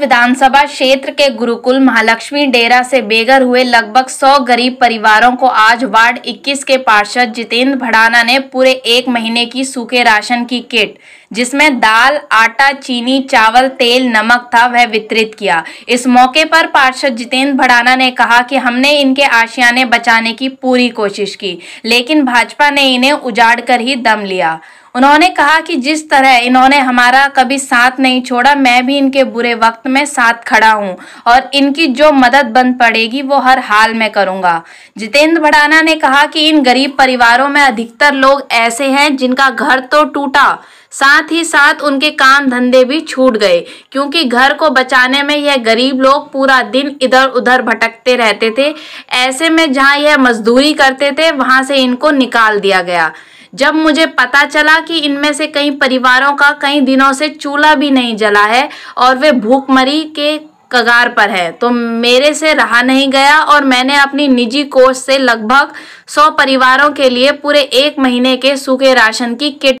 विधानसभा क्षेत्र के गुरुकुल महालक्ष्मी डेरा से बेघर हुए लगभग 100 गरीब परिवारों को आज वार्ड 21 के पार्षद जितेंद्र भड़ाना ने पूरे एक महीने की सूखे राशन की किट जिसमें दाल आटा चीनी चावल तेल नमक था वह वितरित किया इस मौके पर पार्षद जितेंद्र भड़ाना ने कहा कि हमने इनके आशियाने बचाने की पूरी कोशिश की लेकिन भाजपा ने इन्हें उजाड़ कर ही दम लिया उन्होंने कहा कि जिस तरह इन्होंने हमारा कभी साथ नहीं छोड़ा मैं भी इनके बुरे वक्त वक्त मैं साथ खड़ा हूँ और इनकी जो मदद बन पड़ेगी वो हर हाल में करूँगा जितेंद्र भड़ाना ने कहा कि इन गरीब परिवारों में अधिकतर लोग ऐसे हैं जिनका घर तो टूटा साथ ही साथ उनके काम धंधे भी छूट गए क्योंकि घर को बचाने में यह गरीब लोग पूरा दिन इधर उधर भटकते रहते थे ऐसे में जहाँ यह मजदूरी करते थे वहां से इनको निकाल दिया गया जब मुझे पता चला कि इनमें से कई परिवारों का कई दिनों से चूल्हा भी नहीं जला है और वे भूखमरी के कगार पर है तो मेरे से रहा नहीं गया और मैंने अपनी निजी कोष से लगभग सौ परिवारों के लिए पूरे एक महीने के सूखे राशन की किट